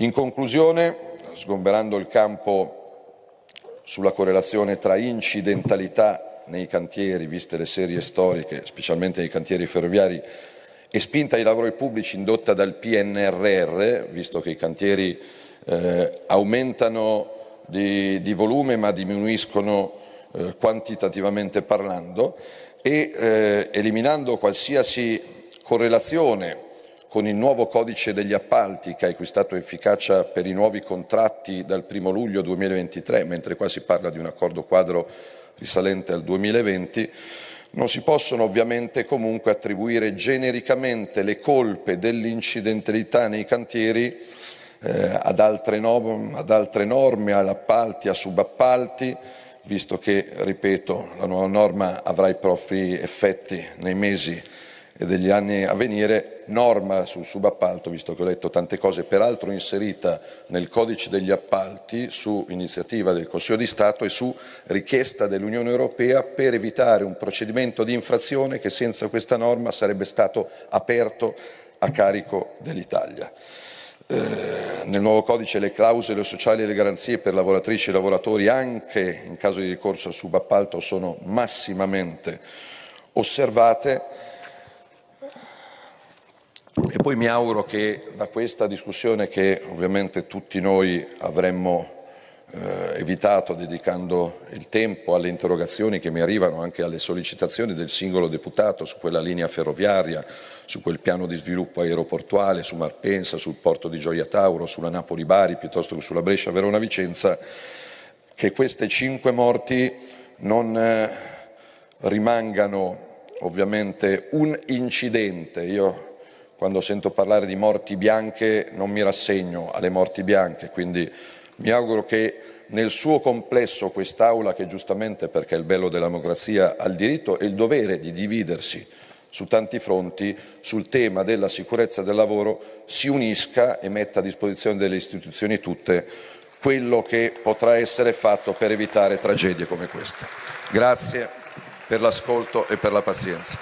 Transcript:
In conclusione, sgomberando il campo sulla correlazione tra incidentalità nei cantieri, viste le serie storiche, specialmente nei cantieri ferroviari, e spinta ai lavori pubblici indotta dal PNRR, visto che i cantieri eh, aumentano di, di, volume ma diminuiscono eh, quantitativamente parlando, e eh, eliminando qualsiasi correlazione con il nuovo codice degli appalti che ha acquistato efficacia per i nuovi contratti dal 1 luglio 2023, mentre qua si parla di un accordo quadro risalente al 2020, non si possono ovviamente comunque attribuire genericamente le colpe dell'incidentalità nei cantieri eh, ad, altre no, ad altre norme, ad appalti, a subappalti, visto che, ripeto, la nuova norma avrà i propri effetti nei mesi e degli anni a venire norma sul subappalto, visto che ho letto tante cose, peraltro inserita nel codice degli appalti su iniziativa del Consiglio di Stato e su richiesta dell'Unione Europea per evitare un procedimento di infrazione che senza questa norma sarebbe stato aperto a carico dell'Italia. Eh, nel nuovo codice le clausole sociali e le garanzie per lavoratrici e lavoratori anche in caso di ricorso al subappalto sono massimamente osservate e poi mi auguro che da questa discussione che ovviamente tutti noi avremmo eh, evitato dedicando il tempo alle interrogazioni che mi arrivano, anche alle sollecitazioni del singolo deputato su quella linea ferroviaria, su quel piano di sviluppo aeroportuale, su Marpensa, sul porto di Gioia Tauro, sulla Napoli-Bari, piuttosto che sulla Brescia-Verona-Vicenza, che queste cinque morti non eh, rimangano ovviamente un incidente. Io quando sento parlare di morti bianche non mi rassegno alle morti bianche, quindi mi auguro che nel suo complesso quest'Aula, che giustamente perché è il bello della democrazia, ha il diritto e il dovere di dividersi su tanti fronti sul tema della sicurezza del lavoro, si unisca e metta a disposizione delle istituzioni tutte quello che potrà essere fatto per evitare tragedie come questa. Grazie per l'ascolto e per la pazienza.